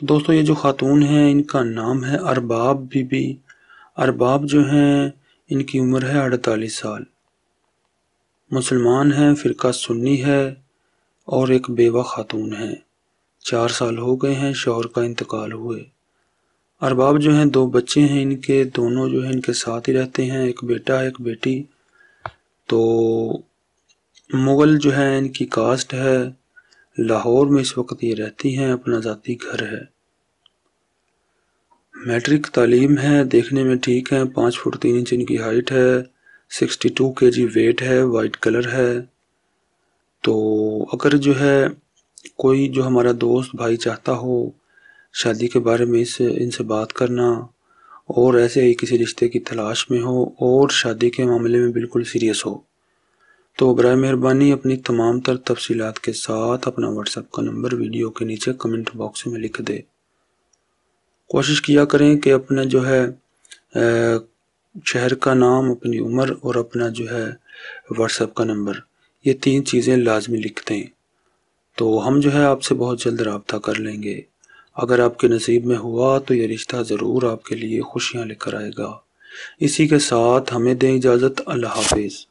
तो दोस्तों ये जो खातून हैं इनका नाम है अरबाब बीबी अरबाब जो हैं इनकी उम्र है अड़तालीस साल मुसलमान हैं फ़िरका सुन्नी है और एक बेवा खातून है चार साल हो गए हैं शोहर का इंतकाल हुए अरबाब जो हैं दो बच्चे हैं इनके दोनों जो हैं इनके साथ ही रहते हैं एक बेटा एक बेटी तो मुग़ल जो है इनकी कास्ट है लाहौर में इस वक्त ये रहती हैं अपना ज़ाती घर है मैट्रिक तालीम है देखने में ठीक है पाँच फुट तीन इंच इनकी हाइट है sixty two K G weight है वाइट कलर है तो अगर जो है कोई जो हमारा दोस्त भाई चाहता हो शादी के बारे में इससे इनसे बात करना और ऐसे ही किसी रिश्ते की तलाश में हो और शादी के मामले में बिल्कुल सीरियस हो तो बर मेहरबानी अपनी तमाम तर तफसीत के साथ अपना व्हाट्सएप का नंबर वीडियो के नीचे कमेंट बॉक्स में लिख दे कोशिश किया करें कि अपना जो है शहर का नाम अपनी उम्र और अपना जो है व्हाट्सएप का नंबर ये तीन चीज़ें लाजमी लिख दें तो हम जो है आपसे बहुत जल्द रबता कर लेंगे अगर आपके नसीब में हुआ तो ये रिश्ता ज़रूर आपके लिए खुशियाँ लेकर आएगा इसी के साथ हमें दें इजाज़त अल्लाह हाफिज़